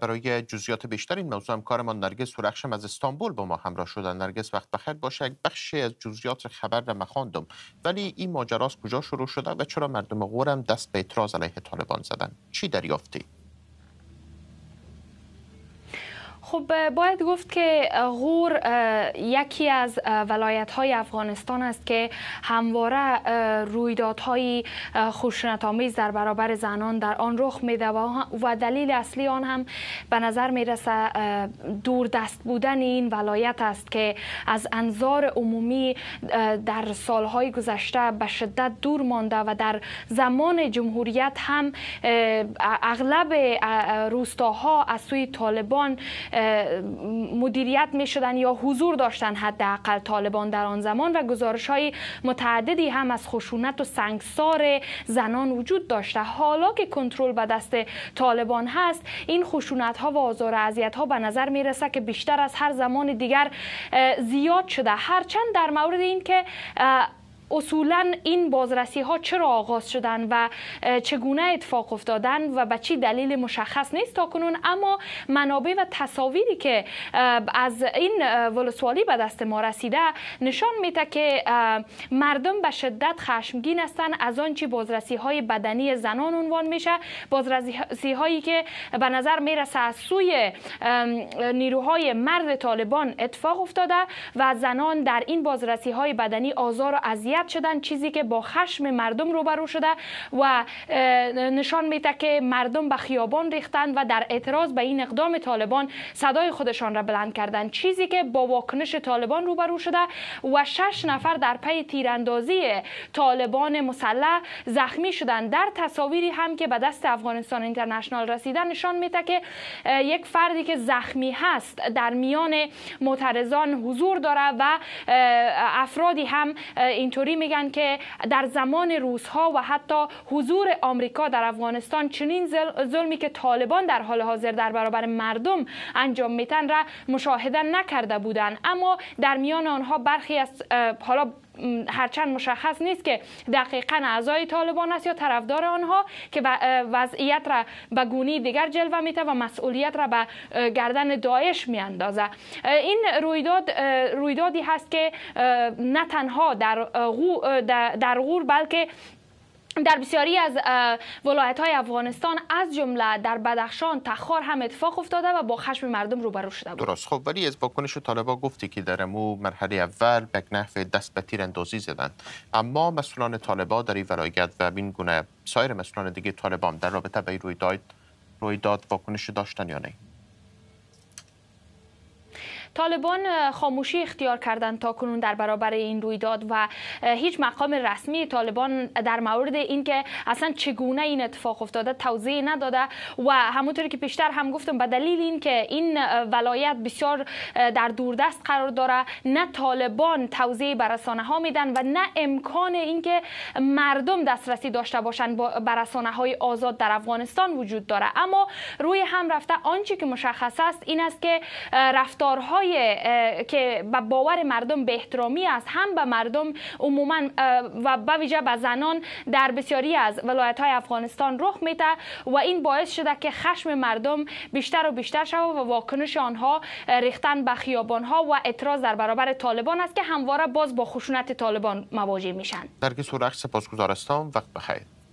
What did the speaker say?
برای جزیات بیشتر این موضوع کارمان نرگس سورخشم از استانبول با ما همراه شدن نرگس وقت بخیر باشه یک بخشی از جزیات خبر را مخاندم ولی این ماجراس کجا شروع شده و چرا مردم غورم دست به اعتراض علیه طالبان زدن چی دریافتی خب باید گفت که غور یکی از ولایت های افغانستان است که همواره رویدادهای خوشنط آمیز در برابر زنان در آن رخ میده و دلیل اصلی آن هم به نظر میرسه دور دست بودن این ولایت است که از انظار عمومی در سالهای گذشته به شدت دور مانده و در زمان جمهوریت هم اغلب روستاها از سوی طالبان مدیریت می شدن یا حضور داشتن حداقل طالبان در آن زمان و گزارش های متعددی هم از خشونت و سنگسار زنان وجود داشته حالا که کنترل به دست طالبان هست این خشونت ها و آزار اذیت ها به نظر می رسه که بیشتر از هر زمان دیگر زیاد شده هرچند در مورد این که اصولا این بازرسی ها چرا آغاز شدن و چگونه اتفاق افتادن و به چی دلیل مشخص نیست تا کنون اما منابع و تصاویری که از این ولسوالی به دست ما رسیده نشان میده که مردم به شدت خشمگین هستند از آنچه بازرسی های بدنی زنان عنوان میشه بازرسی هایی که به نظر میرسه از سوی نیروهای مرد طالبان اتفاق افتاده و زنان در این بازرسی های بدنی آزار و اذیت شدن چیزی که با خشم مردم روبرو شده و نشان میده که مردم به خیابان ریختند و در اعتراض به این اقدام طالبان صدای خودشان را بلند کردند چیزی که با واکنش طالبان روبرو شده و شش نفر در پی تیراندازی طالبان مسلح زخمی شدند در تصاویری هم که به دست افغانستان اینترنشنال رسیده نشان میده که یک فردی که زخمی هست در میان معترضان حضور داره و افرادی هم اینطور میگن که در زمان روزها و حتی حضور آمریکا در افغانستان چنین ظلمی که طالبان در حال حاضر در برابر مردم انجام میتن را مشاهده نکرده بودند اما در میان آنها برخی از حالا هرچند مشخص نیست که دقیقا اعضای طالبان است یا طرفدار آنها که وضعیت را به گونه دیگر جلوه میته و مسئولیت را به گردن داعش میاندازه این رویداد رویدادی هست که نه تنها در غور بلکه در بسیاری از ولایت های افغانستان از جمله در بدخشان تخار هم اتفاق افتاده و با خشم مردم روبرو شده بود درست خب ولی از واکنش طالبا گفتی که در مو مرحله اول به نحو دست به تیر اندازی زدند اما مسئولان طالبا در این ولایت و این گونه سایر مسئولان دیگه طالبان در رابطه به رویداد رویداد واکنش داشتن یا نه طالبان خاموشی اختیار کردند تا کنون در برابر این رویداد و هیچ مقام رسمی طالبان در مورد اینکه اصلا چگونه این اتفاق افتاده توضیح نداده و همونطوری که پیشتر هم گفتم به دلیل اینکه این ولایت بسیار در دوردست قرار داره نه طالبان توضیح بر رسانه ها میدن و نه امکان اینکه مردم دسترسی داشته باشند به رسانه های آزاد در افغانستان وجود داره اما روی هم رفته آنچه که مشخص است این است که رفتارهای که به باور مردم به احترامی است هم به مردم عموما و به ویژه به زنان در بسیاری از ولایت های افغانستان رخ میده و این باعث شده که خشم مردم بیشتر و بیشتر شود و واکنش آنها ریختن به خیابان ها و اعتراض در برابر طالبان است که همواره باز با خشونت طالبان مواجه میشن. درگی سورخ سپاسگزار وقت بخیر.